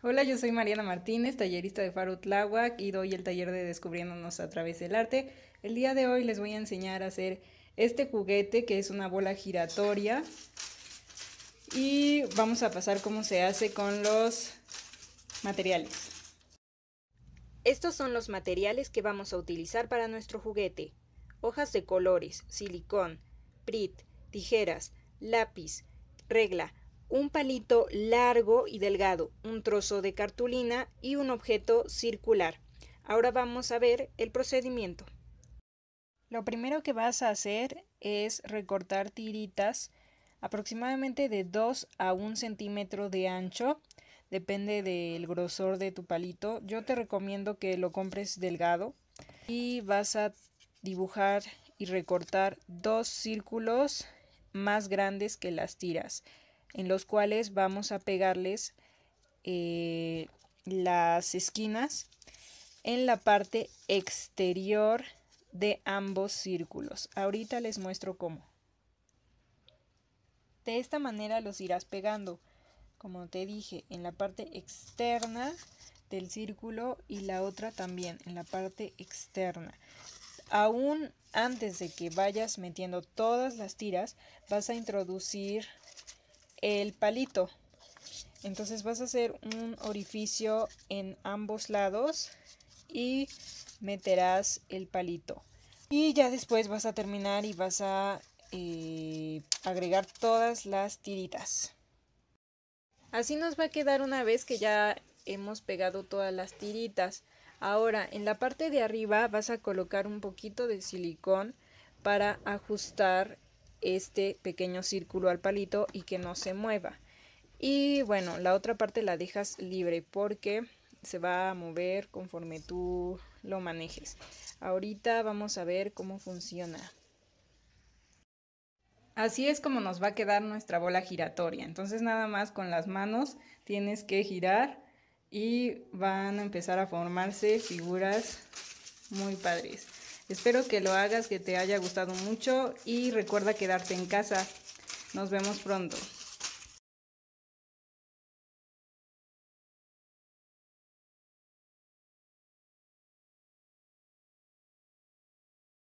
Hola, yo soy Mariana Martínez, tallerista de Farut Tláhuac y doy el taller de Descubriéndonos a través del arte. El día de hoy les voy a enseñar a hacer este juguete que es una bola giratoria y vamos a pasar cómo se hace con los materiales. Estos son los materiales que vamos a utilizar para nuestro juguete. Hojas de colores, silicón, prit, tijeras, lápiz, regla, un palito largo y delgado, un trozo de cartulina y un objeto circular. Ahora vamos a ver el procedimiento. Lo primero que vas a hacer es recortar tiritas aproximadamente de 2 a 1 centímetro de ancho, depende del grosor de tu palito. Yo te recomiendo que lo compres delgado y vas a dibujar y recortar dos círculos más grandes que las tiras en los cuales vamos a pegarles eh, las esquinas en la parte exterior de ambos círculos. Ahorita les muestro cómo. De esta manera los irás pegando, como te dije, en la parte externa del círculo y la otra también en la parte externa. Aún antes de que vayas metiendo todas las tiras, vas a introducir el palito. Entonces vas a hacer un orificio en ambos lados y meterás el palito. Y ya después vas a terminar y vas a eh, agregar todas las tiritas. Así nos va a quedar una vez que ya hemos pegado todas las tiritas. Ahora, en la parte de arriba vas a colocar un poquito de silicón para ajustar este pequeño círculo al palito y que no se mueva. Y bueno, la otra parte la dejas libre porque se va a mover conforme tú lo manejes. Ahorita vamos a ver cómo funciona. Así es como nos va a quedar nuestra bola giratoria. Entonces nada más con las manos tienes que girar y van a empezar a formarse figuras muy padres. Espero que lo hagas, que te haya gustado mucho y recuerda quedarte en casa. Nos vemos pronto.